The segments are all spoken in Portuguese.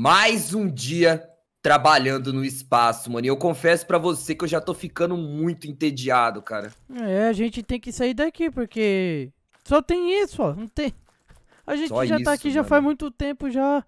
mais um dia trabalhando no espaço, mano. E eu confesso para você que eu já tô ficando muito entediado, cara. É, a gente tem que sair daqui porque só tem isso, ó. Não tem. A gente só já tá isso, tá aqui mano. já faz muito tempo já.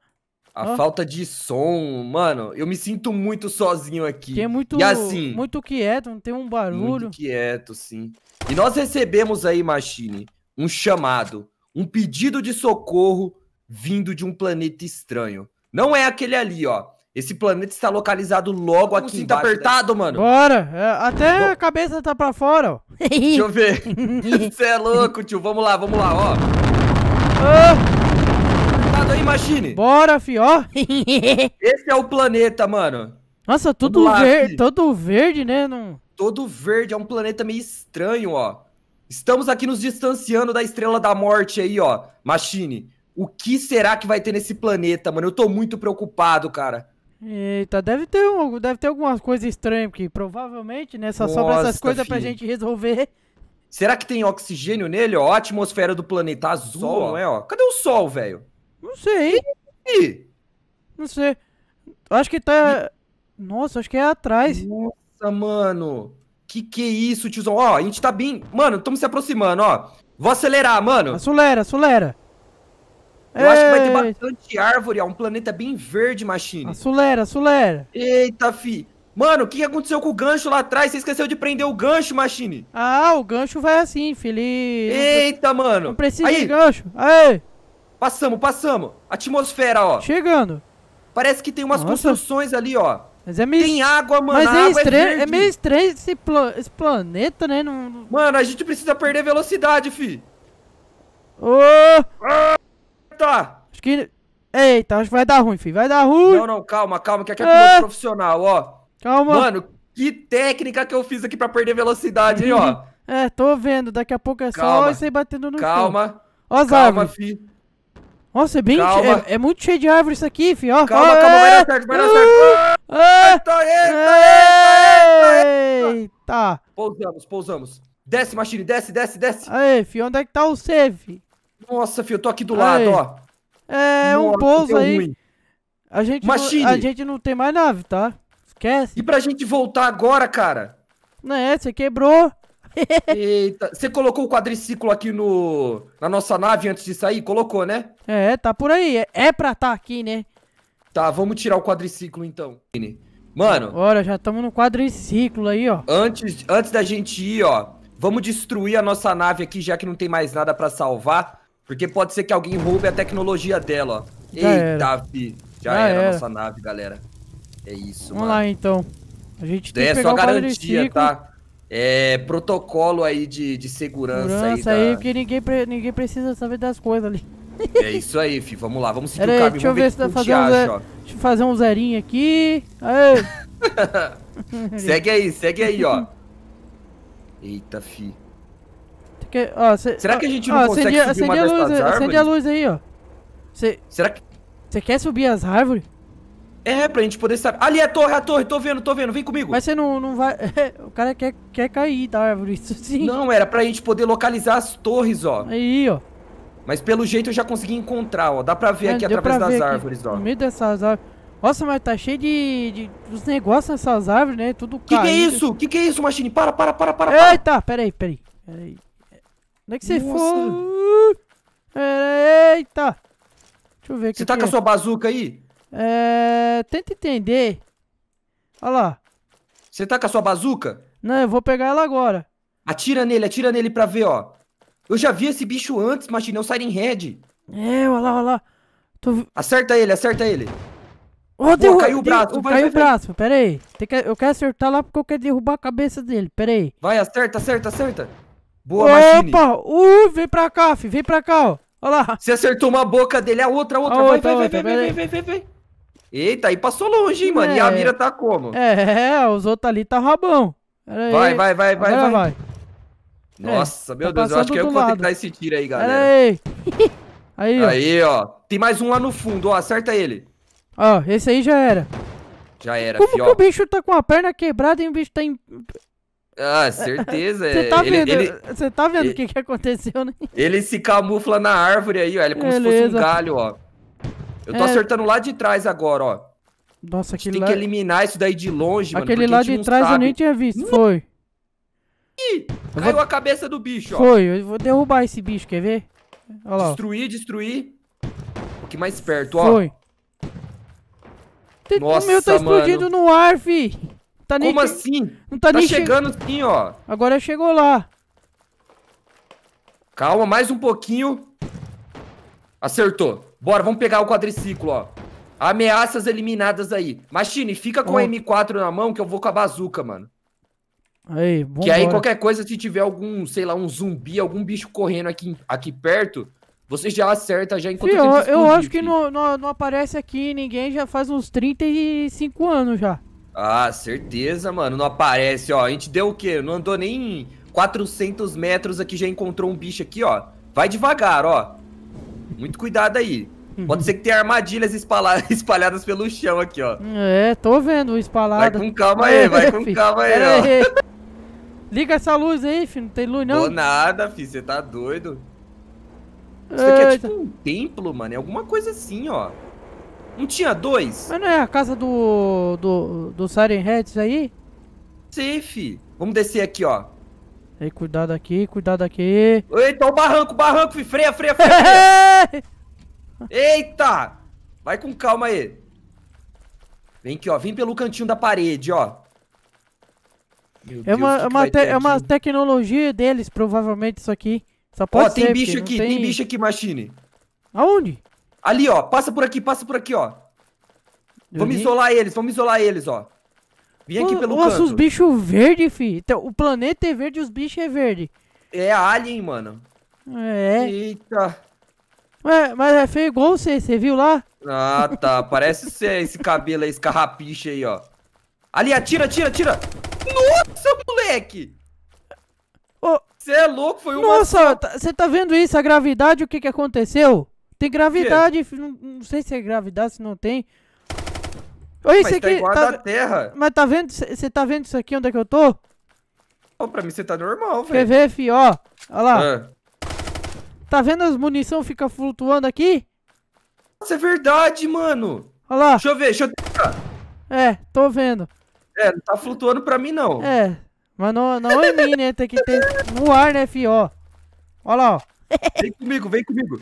A ó. falta de som, mano, eu me sinto muito sozinho aqui. Que é muito, e assim, muito quieto, não tem um barulho. Muito quieto, sim. E nós recebemos aí, Machine, um chamado, um pedido de socorro vindo de um planeta estranho. Não é aquele ali, ó. Esse planeta está localizado logo Como aqui tá embaixo. tá apertado, da... mano. Bora. É, até Bom... a cabeça tá pra fora, ó. Deixa eu ver. Você é louco, tio. Vamos lá, vamos lá, ó. Oh. aí, Machine. Bora, fi, ó. Esse é o planeta, mano. Nossa, tudo, tudo todo verde, né? Não... Todo verde. É um planeta meio estranho, ó. Estamos aqui nos distanciando da Estrela da Morte aí, ó. Machine. O que será que vai ter nesse planeta, mano? Eu tô muito preocupado, cara. Eita, deve ter, um, deve ter algumas coisas estranhas, porque provavelmente, né? Só sobra essas coisas pra gente resolver. Será que tem oxigênio nele, ó? A atmosfera do planeta azul, sol, não é, ó? Cadê o sol, velho? Não sei. E? Não sei. Acho que tá. E... Nossa, acho que é atrás. Nossa, mano. Que que é isso, tiozão? Ó, a gente tá bem. Mano, estamos se aproximando, ó. Vou acelerar, mano. Acelera, acelera. Eu Ei. acho que vai ter bastante árvore, ó. É um planeta bem verde, Machine. A sulera, sulera. Eita, fi. Mano, o que aconteceu com o gancho lá atrás? Você esqueceu de prender o gancho, Machine. Ah, o gancho vai assim, filho. Eita, mano. Não precisa Aí. de gancho. Aí. Passamos, passamos. Atmosfera, ó. Chegando. Parece que tem umas Nossa. construções ali, ó. Mas é meio... Tem água, mano. Mas é, estranho, é, é, meio estranho esse, esse planeta, né? Não... Mano, a gente precisa perder velocidade, fi. Ô! Oh. Ah! Eita! Acho que... Eita, acho que vai dar ruim, filho. Vai dar ruim. Não, não, calma, calma, que aqui é piloto ah. profissional, ó. Calma. Mano, que técnica que eu fiz aqui pra perder velocidade, hein, ó. Uhum. É, tô vendo. Daqui a pouco é só você batendo no Calma. Chão. Ó calma, árvores. Fi. Nossa, é bem... É, é, muito cheio de árvores isso aqui, fi, ó. Calma, calma, vai dar certo, vai dar certo. Ah, ah! eita, eita, eita, eita, eita. Pousamos, pousamos. Desce, Machine, desce, desce, desce. Aí, fi, onde é que tá o save? Nossa, filho, eu tô aqui do lado, aí. ó. É, Nossa, um pouso aí. Ruim. A gente, não, a gente não tem mais nave, tá? Esquece. E pra gente voltar agora, cara? Não é, você quebrou. Eita, você colocou o quadriciclo aqui no na nossa nave antes de sair? Colocou, né? É, tá por aí. É, é pra tá aqui, né? Tá, vamos tirar o quadriciclo então. Mano. Bora, já estamos no quadriciclo aí, ó. Antes, antes da gente ir, ó, vamos destruir a nossa nave aqui, já que não tem mais nada pra salvar. Porque pode ser que alguém roube a tecnologia dela, ó. Já Eita, fi. Já, já, era, era nossa nave, galera. É isso, Vamos mano. Vamos lá, então. A gente tem é, que pegar só garantia, tá? É, protocolo aí de, de segurança, segurança aí. aí porque ninguém, pre... ninguém precisa saber das coisas ali. É isso aí, fi. Vamos lá, vamos seguir Pera o caminho. Deixa eu ver se dá fazer um, zero... deixa eu fazer um zerinho aqui. segue aí, segue aí, ó. Eita, fi. Porque, ó, cê, Será que a gente não ó, consegue acende, subir acende uma a luz, árvores? Acende a luz aí, ó. Cê, Será que... Você quer subir as árvores? É, pra gente poder saber. Ali é a torre, a torre, tô vendo, tô vendo, vem comigo. Mas você não, não vai. o cara quer, quer cair da árvore, isso sim. Não, era pra gente poder localizar as torres, ó. Aí, ó. Mas pelo jeito eu já consegui encontrar, ó. Dá pra ver é, aqui através das árvores, aqui, ó. No meio dessas árvores. Nossa, mas tá cheio de. de os negócios nessas árvores, né? Tudo caído. Que que é isso? Que que é isso, Machine? Para, para, para, para. Eita, para. peraí, peraí. Peraí. Onde é que você foi? Eita! Deixa eu ver aqui. Você tá com a é. sua bazuca aí? É. Tenta entender. Olha lá. Você tá com a sua bazuca? Não, eu vou pegar ela agora. Atira nele, atira nele pra ver, ó. Eu já vi esse bicho antes, Machine, é o Siren Head. É, olha lá, olha lá. Tô... Acerta ele, acerta ele. Oh, derru... caiu o braço. Vai, caiu vai, o braço, vai. pera aí. Que... Eu quero acertar lá porque eu quero derrubar a cabeça dele, pera aí. Vai, acerta, acerta, acerta. Boa, Opa! Uh, vem pra cá, fi. Vem pra cá, ó. Olha lá. Você acertou uma boca dele, a outra, a outra. A vai, outra, tá vai, outra, vai, vai, vem, vem, vem, Eita, aí passou longe, hein, mano. É... E a é. mira tá como? É, os outros ali tá rabão. Pera vai, aí. vai, vai, vai, vai, vai. Nossa, é, meu tá Deus, eu acho que eu lado. vou tentar esse tiro aí, galera. Aí. aí, ó. aí, ó. Tem mais um lá no fundo, ó. Acerta ele. Ó, esse aí já era. Já era, Como fio. que o bicho tá com a perna quebrada e o bicho tá em... Ah, certeza. Você é, tá, tá vendo, ele, tá vendo ele, o que, que aconteceu, né? Ele se camufla na árvore aí, ó. Ele é como Beleza. se fosse um galho, ó. Eu tô é. acertando lá de trás agora, ó. Nossa, aquele lá... tem que eliminar isso daí de longe, aquele mano. Aquele lá de trás sabe. eu nem tinha visto. Foi. Ih, caiu vou... a cabeça do bicho, ó. Foi, eu vou derrubar esse bicho, quer ver? Olha lá. Destruir, destruir. Um pouquinho mais perto, ó. Foi. Nossa, o meu tá mano. explodindo no ar, fi tá nem Como che... assim? Não tá, tá nem chegando che... sim, ó. Agora chegou lá. Calma, mais um pouquinho. Acertou. Bora, vamos pegar o quadriciclo, ó. Ameaças eliminadas aí. Machine, fica com oh. a M4 na mão que eu vou com a bazuca, mano. Aí, Que aí qualquer coisa, se tiver algum, sei lá, um zumbi, algum bicho correndo aqui, aqui perto, você já acerta, já encontra Fio, eu, eu acho que não, não, não aparece aqui ninguém já faz uns 35 anos já. Ah, certeza, mano. Não aparece, ó. A gente deu o quê? Não andou nem 400 metros aqui, já encontrou um bicho aqui, ó. Vai devagar, ó. Muito cuidado aí. Pode ser que tenha armadilhas espalhadas pelo chão aqui, ó. É, tô vendo espalhada. Vai com calma aí, é, vai com calma aí, é. ó. Liga essa luz aí, filho. Não tem luz, não. Tô nada, filho. Você tá doido. Isso é, aqui é então. tipo um templo, mano. É alguma coisa assim, ó. Não tinha dois? Mas não é a casa do. do. do Siren Heads aí? Safe. Vamos descer aqui, ó. Aí, cuidado aqui, cuidado aqui. Eita, tá o barranco, o barranco, freia, freia, freia. Eita! Vai com calma aí. Vem aqui, ó. Vem pelo cantinho da parede, ó. Meu é uma, Deus, é uma, te, é uma tecnologia deles, provavelmente, isso aqui. Só pode ó, ser, tem bicho aqui, tem... tem... bicho aqui, Machine. Aonde? Ali, ó. Passa por aqui, passa por aqui, ó. Vamos isolar eles, vamos isolar eles, ó. Vim aqui o, pelo Nossa, canto. os bichos verdes, fi. Então, o planeta é verde e os bichos é verde. É alien, mano. É. Eita. Ué, mas é feio igual você, você viu lá? Ah, tá. Parece ser esse cabelo aí, esse carrapicho aí, ó. Ali, atira, atira, atira. Nossa, moleque! Você oh. é louco, foi uma... Nossa, você tá, tá vendo isso? A gravidade, o que que aconteceu? Tem gravidade, não, não, sei se é gravidade, se não tem. Olha isso tá aqui. Igual tá, da Terra. Mas tá vendo? Você tá vendo isso aqui onde é que eu tô? Oh, pra mim você tá normal, velho. Quer ver, fi, ó. Olha lá. É. Tá vendo as munição fica flutuando aqui? Nossa, é verdade, mano. Olha lá. Deixa eu ver, deixa eu tentar. É, tô vendo. É, não tá flutuando pra mim, não. É, mas não, não em é mim, né? Tem que ter no ar, né, fi, ó. Olha lá, ó. Vem comigo, vem comigo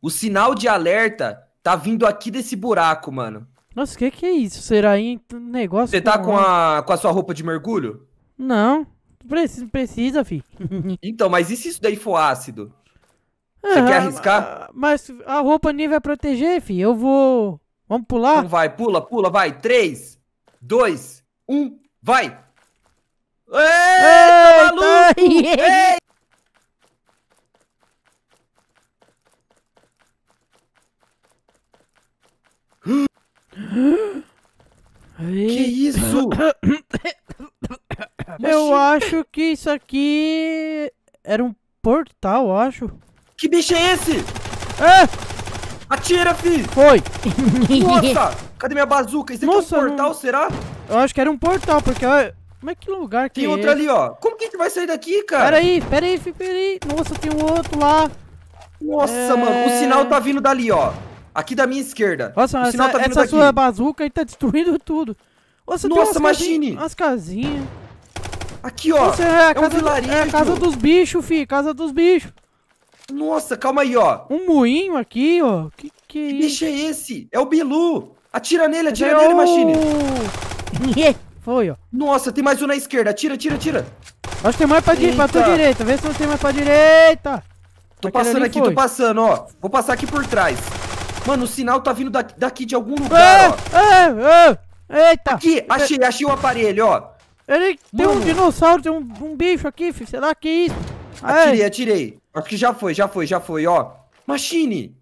o sinal de alerta tá vindo aqui desse buraco, mano. Nossa, o que que é isso? Será aí um negócio? Você tá com a, com a sua roupa de mergulho? Não. Precisa, precisa fi. então, mas e se isso daí for ácido? Você uhum, quer ah, arriscar? Mas a roupa nem vai proteger, fi. Eu vou... Vamos pular? Então vai, pula, pula, vai. Três, dois, um, vai! Eita, Eita maluco! Eita, Que isso? Eu acho que isso aqui era um portal, acho. Que bicho é esse? É! Atira, fi! Foi! Nossa! Cadê minha bazuca? Isso aqui Nossa, é um portal, não... será? Eu acho que era um portal, porque... Como é que lugar que Tem é outro ali, ó. Como que a gente vai sair daqui, cara? Pera aí, pera aí, fi, pera aí. Nossa, tem um outro lá. Nossa, é... mano. O é. sinal tá vindo dali, ó. Aqui da minha esquerda. Nossa, o sinal essa, tá essa sua bazuca aí tá destruindo tudo. Nossa, Nossa imagine! As umas casinhas. Aqui, ó. Nossa, é, a é casa um vilarejo. É a casa dos bichos, fi. Casa dos bichos. Nossa, calma aí, ó. Um moinho aqui, ó. Que que é isso? bicho é esse? É o Bilu. Atira nele, atira Mas é nele, Machine. Foi, ó. Nossa, tem mais um na esquerda. Atira, atira, atira. Acho que tem mais pra, pra tua direita. Vê se não tem mais pra direita. Tô Aquele passando aqui, foi. tô passando, ó. Vou passar aqui por trás. Mano, o sinal tá vindo da, daqui de algum lugar, ah, ó. Ah, eita. Aqui, achei, achei o aparelho, ó. Ele tem Mano. um dinossauro, tem um, um bicho aqui, filho. Sei lá que é isso. Atirei, atirei. Acho que já foi, já foi, já foi, ó. Machine!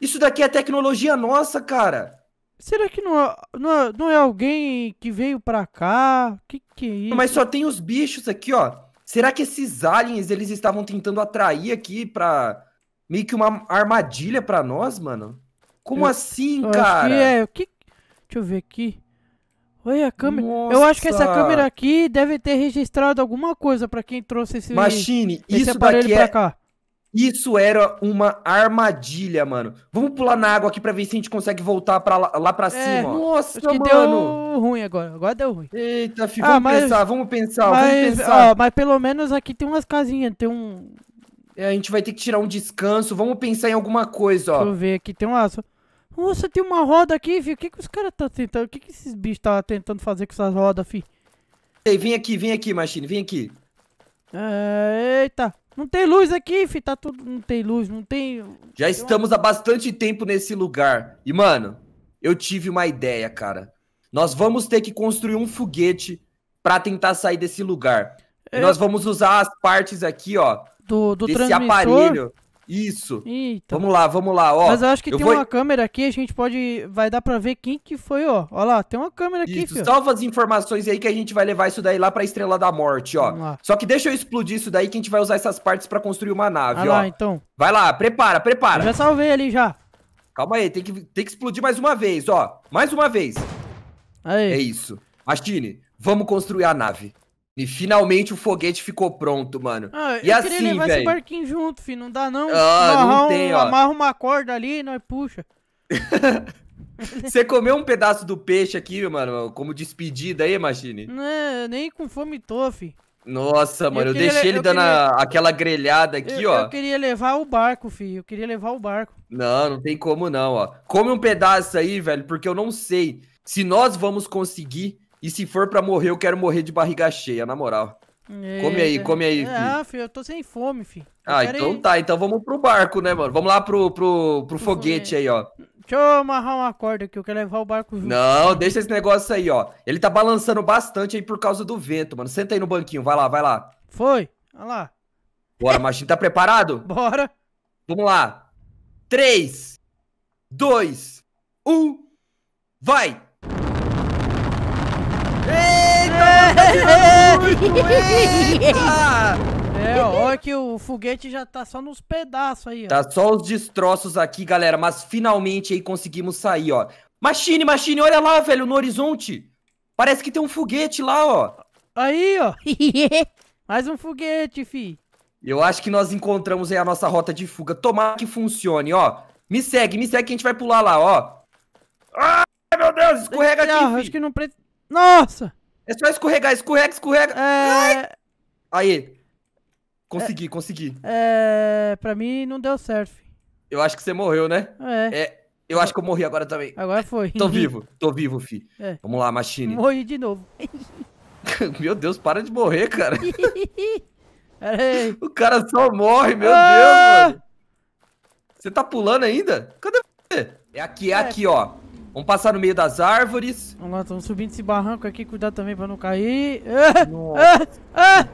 Isso daqui é tecnologia nossa, cara. Será que não é, não é, não é alguém que veio pra cá? Que que é isso? Mas só tem os bichos aqui, ó. Será que esses aliens, eles estavam tentando atrair aqui pra... Meio que uma armadilha pra nós, mano? Como eu, assim, eu cara? Que é, que... Deixa eu ver aqui. Olha a câmera. Nossa. Eu acho que essa câmera aqui deve ter registrado alguma coisa para quem trouxe esse Machine, esse isso daqui é... cá. Isso era uma armadilha, mano. Vamos pular na água aqui pra ver se a gente consegue voltar para lá, lá pra é, cima. Ó. Nossa, acho que mano. deu ruim agora. Agora deu ruim. Eita, filho, ah, vamos mas, pensar, vamos pensar, vamos pensar. mas pelo menos aqui tem umas casinhas, tem um... É, a gente vai ter que tirar um descanso, vamos pensar em alguma coisa, ó. Deixa eu ver aqui, tem um aço. Nossa, tem uma roda aqui, filho. O que, que os caras estão tá tentando? O que, que esses bichos estão tá tentando fazer com essas rodas, filho? Ei, vem aqui, vem aqui, Machine, vem aqui. É, eita. Não tem luz aqui, filho. Tá tudo. Não tem luz, não tem. Já tem estamos uma... há bastante tempo nesse lugar. E, mano, eu tive uma ideia, cara. Nós vamos ter que construir um foguete para tentar sair desse lugar. É... E nós vamos usar as partes aqui, ó. Do, do desse transmissor? aparelho. Isso. Eita. Vamos lá, vamos lá, ó. Mas eu acho que eu tem vou... uma câmera aqui, a gente pode. Vai dar pra ver quem que foi, ó. Ó lá, tem uma câmera aqui. Isso, filho. salva as informações aí que a gente vai levar isso daí lá pra Estrela da Morte, ó. Só que deixa eu explodir isso daí que a gente vai usar essas partes pra construir uma nave, ah, ó. Lá, então. Vai lá, prepara, prepara. Eu já salvei ali já. Calma aí, tem que, tem que explodir mais uma vez, ó. Mais uma vez. Aí. É isso. Mastine, vamos construir a nave. E finalmente o foguete ficou pronto, mano. Ah, e eu assim, queria levar véio... esse barquinho junto, filho. Não dá, não. Ah, não tem, ó. Amarra uma corda ali e nós puxa. Você comeu um pedaço do peixe aqui, mano, como despedida aí, Machine? Não, é, nem com fome tô, fi. Nossa, eu mano, eu, deixei ele eu dando queria, aquela grelhada aqui, ó. Eu queria levar o barco, filho. Eu queria levar o barco. Não, não tem como não, ó. Come um pedaço aí, velho, porque eu não sei se nós vamos conseguir e se for pra morrer, eu quero morrer de barriga cheia, na moral. Eita. Come aí, come aí, filho. Ah, filho, eu tô sem fome, filho. ah, então ir... tá. Então vamos pro barco, né, mano? Vamos lá pro, pro, pro, pro foguete fome. aí, ó. Deixa eu amarrar uma corda aqui, eu quero levar o barco junto. Não, deixa esse negócio aí, ó. Ele tá balançando bastante aí por causa do vento, mano. Senta aí no banquinho, vai lá, vai lá. Foi, olha lá. Bora, machinho, tá preparado? Bora. Vamos lá. Três, dois, um, vai! É, olha que o foguete já tá só nos pedaços aí, ó. Tá só os destroços aqui, galera, mas finalmente aí conseguimos sair, ó. Machine, Machine, olha lá, velho, no horizonte. Parece que tem um foguete lá, ó. Aí, ó. Mais um foguete, fi. Eu acho que nós encontramos aí a nossa rota de fuga. Tomara que funcione, ó. Me segue, me segue que a gente vai pular lá, ó. Ai, meu Deus, escorrega Deixa aqui, Acho que não precisa... Nossa! É só escorregar, escorrega, escorrega. É... Aí. Consegui, é... consegui. É. Pra mim não deu certo. Eu acho que você morreu, né? É. é. Eu acho que eu morri agora também. Agora foi. Tô vivo, tô vivo, fi. É. Vamos lá, machine. Morri de novo. meu Deus, para de morrer, cara. o cara só morre, meu ah! Deus, mano. Você tá pulando ainda? Cadê você? É aqui, é, é aqui, ó. Vamos passar no meio das árvores. Vamos lá, estamos subindo esse barranco aqui. Cuidado também pra não cair. Ah, Ah, ah,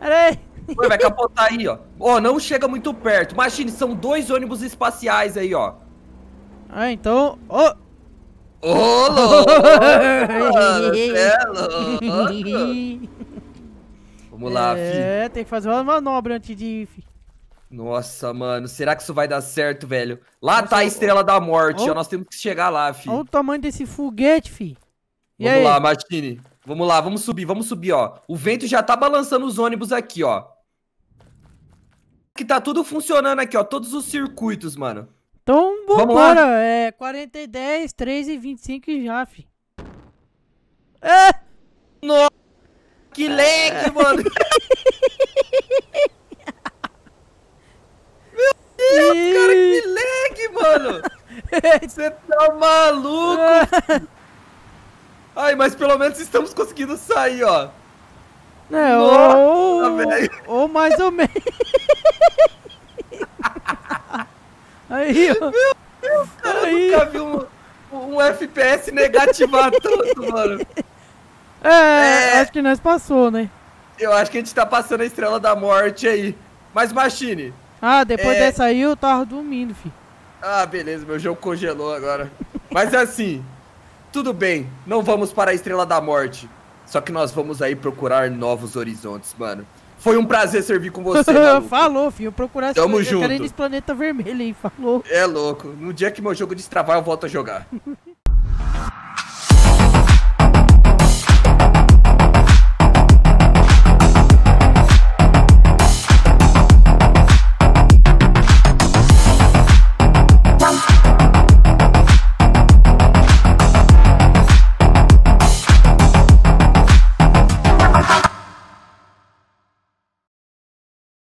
peraí. vai capotar aí, ó. Ó, oh, não chega muito perto. Machine, são dois ônibus espaciais aí, ó. Ah, então... Ô! Oh. oh, louco! É Vamos lá, é, filho. É, tem que fazer uma manobra antes de... Nossa, mano, será que isso vai dar certo, velho? Lá Nossa, tá a estrela ó, da morte, ó, ó, nós temos que chegar lá, fi. Olha o tamanho desse foguete, fi. E vamos aí? lá, Martini. Vamos lá, vamos subir, vamos subir, ó. O vento já tá balançando os ônibus aqui, ó. Que tá tudo funcionando aqui, ó. Todos os circuitos, mano. Então, Vamos lá? É 40 e 10, 3 e 25 e já, fi. É! Nossa! Que leque, é. mano! Deus, cara, que lag, mano! Você tá maluco! Ai, mas pelo menos estamos conseguindo sair, ó. É, Nossa, ou, ou mais ou menos. Aí, ó. Meu Deus, cara, Aí. eu nunca vi um, um FPS negativar tanto, mano. É, é, acho que nós passou, né? Eu acho que a gente tá passando a estrela da morte aí. Mas, Machine, ah, depois é... dessa aí eu tava dormindo, filho. Ah, beleza, meu jogo congelou agora. Mas assim, tudo bem, não vamos para a Estrela da Morte. Só que nós vamos aí procurar novos horizontes, mano. Foi um prazer servir com você, Falou, filho. Eu procurar Tamo junto. Eu quero ir nesse planeta vermelho aí, falou. É louco. No dia que meu jogo destravar, eu volto a jogar.